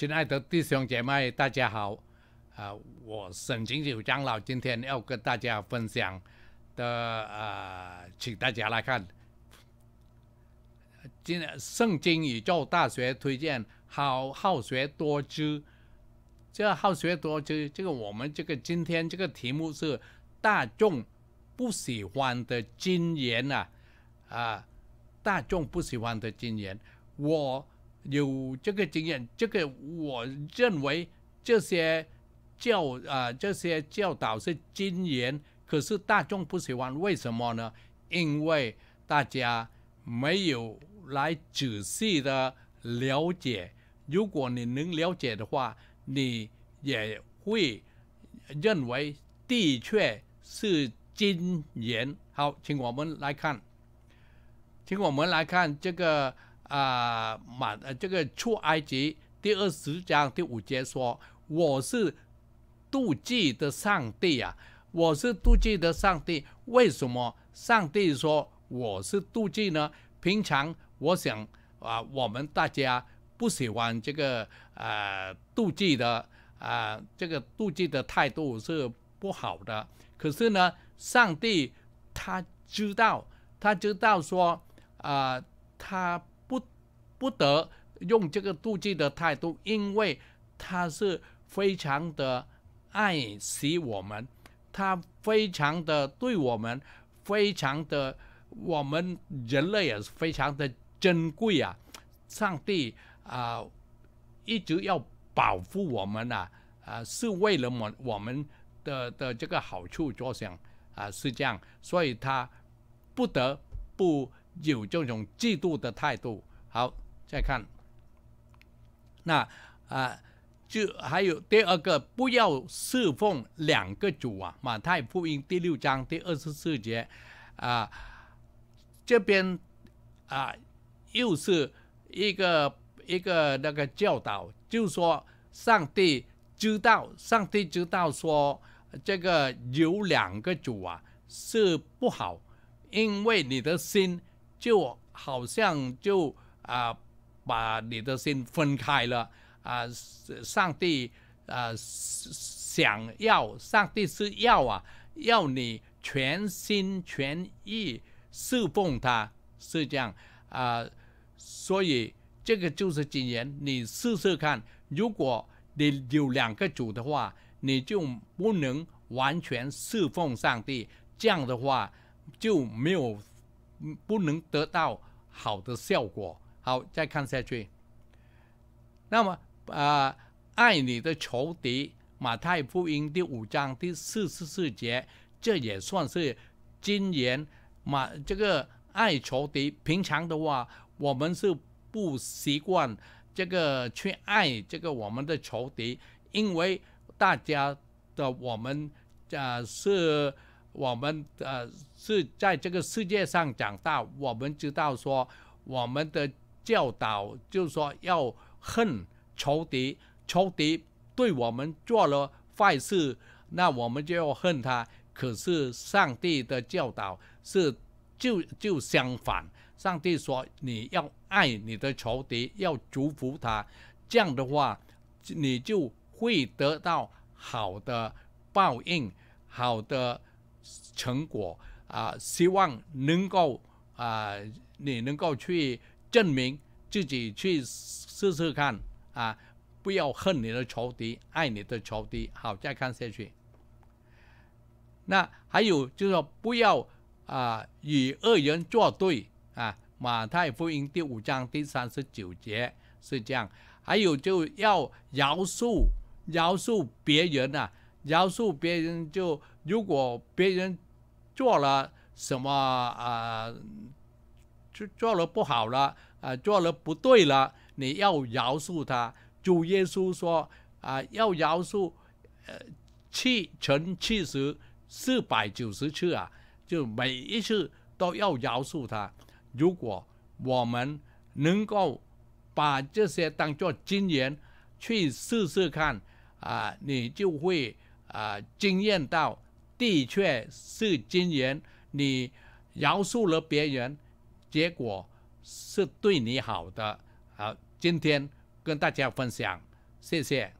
亲爱的弟兄姐妹，大家好！啊，我沈清九长老今天要跟大家分享的，呃，请大家来看，今圣经宇宙大学推荐，好好学多知。这好学多知，这个我们这个今天这个题目是大众不喜欢的经言啊，啊，大众不喜欢的经言，我。有这个经验，这个我认为这些教啊这些教导是金言，可是大众不喜欢，为什么呢？因为大家没有来仔细的了解。如果你能了解的话，你也会认为的确是金言。好，请我们来看，请我们来看这个。啊，满这个出埃及第二十章第五节说：“我是妒忌的上帝啊！我是妒忌的上帝。为什么上帝说我是妒忌呢？平常我想啊，我们大家不喜欢这个呃妒忌的啊，这个妒忌的态度是不好的。可是呢，上帝他知道，他知道说啊，他。”不得用这个妒忌的态度，因为他是非常的爱惜我们，他非常的对我们，非常的我们人类也是非常的珍贵啊！上帝啊，一直要保护我们呐，呃，是为了我我们的的这个好处着想啊，是这样，所以他不得不有这种嫉妒的态度。好。再看，那啊，就还有第二个，不要侍奉两个主啊，《马太福音》第六章第二十四节啊，这边啊又是一个一个那个教导，就说上帝知道，上帝知道说这个有两个主啊是不好，因为你的心就好像就啊。把你的心分开了啊！上帝啊，想要上帝是要啊，要你全心全意侍奉他，是这样啊。所以这个就是经言，你试试看。如果你有两个主的话，你就不能完全侍奉上帝，这样的话就没有不能得到好的效果。好，再看下去。那么，呃，爱你的仇敌，马太福音第五章第四十四节，这也算是今言。马这个爱仇敌，平常的话，我们是不习惯这个去爱这个我们的仇敌，因为大家的我们，呃，是我们呃是在这个世界上长大，我们知道说我们的。教导就是说要恨仇敌，仇敌对我们做了坏事，那我们就要恨他。可是上帝的教导是就就相反，上帝说你要爱你的仇敌，要祝福他，这样的话你就会得到好的报应，好的成果啊。希望能够啊，你能够去。证明自己去试试看啊！不要恨你的仇敌，爱你的仇敌，好再看下去。那还有就是说，不要啊与恶人作对啊！马太福音第五章第三十九节是这样。还有就要饶恕饶恕别人啊，饶恕别人就如果别人做了什么啊。就做了不好了啊，做了不对了，你要饶恕他。主耶稣说啊，要饶恕，呃，七乘七十，四百九十次啊，就每一次都要饶恕他。如果我们能够把这些当做金验去试试看啊，你就会啊，惊艳到，的确是金验。你饶恕了别人。结果是对你好的。好，今天跟大家分享，谢谢。